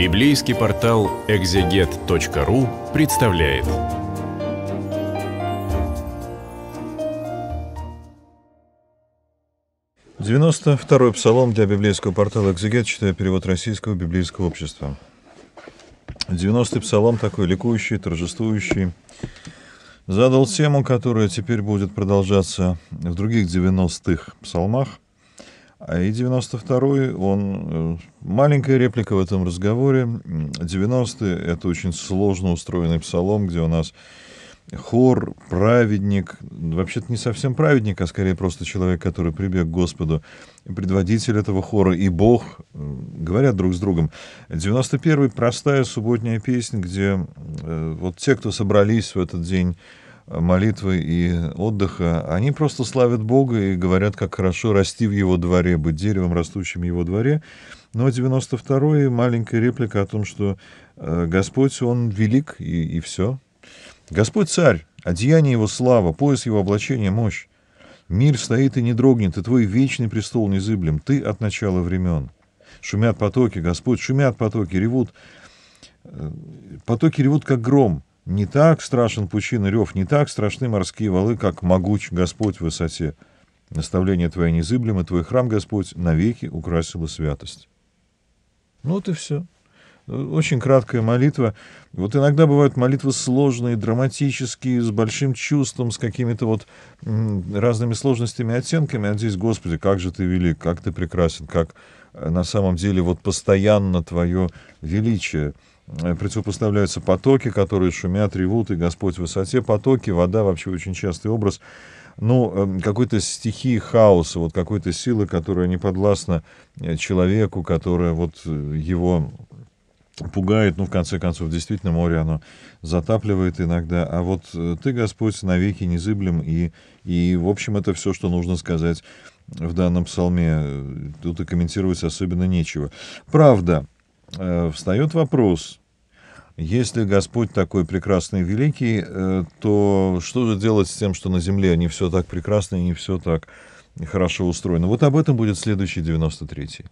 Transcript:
Библейский портал экзегет.ру представляет. Девяносто второй псалом для библейского портала «Экзегет», читая перевод российского библейского общества. Девяностый псалом такой ликующий, торжествующий. Задал тему, которая теперь будет продолжаться в других девяностых псалмах – а и 92-й, он... Э, маленькая реплика в этом разговоре. 90-е — это очень сложно устроенный псалом, где у нас хор, праведник, вообще-то не совсем праведник, а скорее просто человек, который прибег к Господу, предводитель этого хора и Бог э, говорят друг с другом. 91-й простая субботняя песня, где э, вот те, кто собрались в этот день молитвы и отдыха, они просто славят Бога и говорят, как хорошо расти в Его дворе, быть деревом, растущим в Его дворе. Но 92-й маленькая реплика о том, что э, Господь, Он велик и, и все. Господь Царь, одеяние Его слава, пояс Его облачения, мощь. Мир стоит и не дрогнет, и твой вечный престол незыблем, ты от начала времен. Шумят потоки, Господь, шумят потоки, ревут. Э, потоки ревут, как гром — не так страшен пучины рев, не так страшны морские валы, как могуч Господь в высоте. Наставление Твое незыблемо, Твой храм, Господь, навеки украсила святость. Ну вот и все. Очень краткая молитва. Вот иногда бывают молитвы сложные, драматические, с большим чувством, с какими-то вот разными сложностями оттенками. А здесь, Господи, как же ты велик, как ты прекрасен, как э, на самом деле вот постоянно твое величие э, противопоставляются потоки, которые шумят, ревут, и Господь в высоте. Потоки, вода вообще очень частый образ. Ну, эм, какой-то стихии хаоса, вот какой-то силы, которая не подвластна э, человеку, которая вот его пугает, ну, в конце концов, действительно, море, оно затапливает иногда, а вот э, ты, Господь, навеки незыблем, и, и, в общем, это все, что нужно сказать в данном псалме, тут и комментировать особенно нечего. Правда, э, встает вопрос, если Господь такой прекрасный и великий, э, то что же делать с тем, что на земле не все так прекрасно и не все так хорошо устроено? Вот об этом будет следующий 93-й.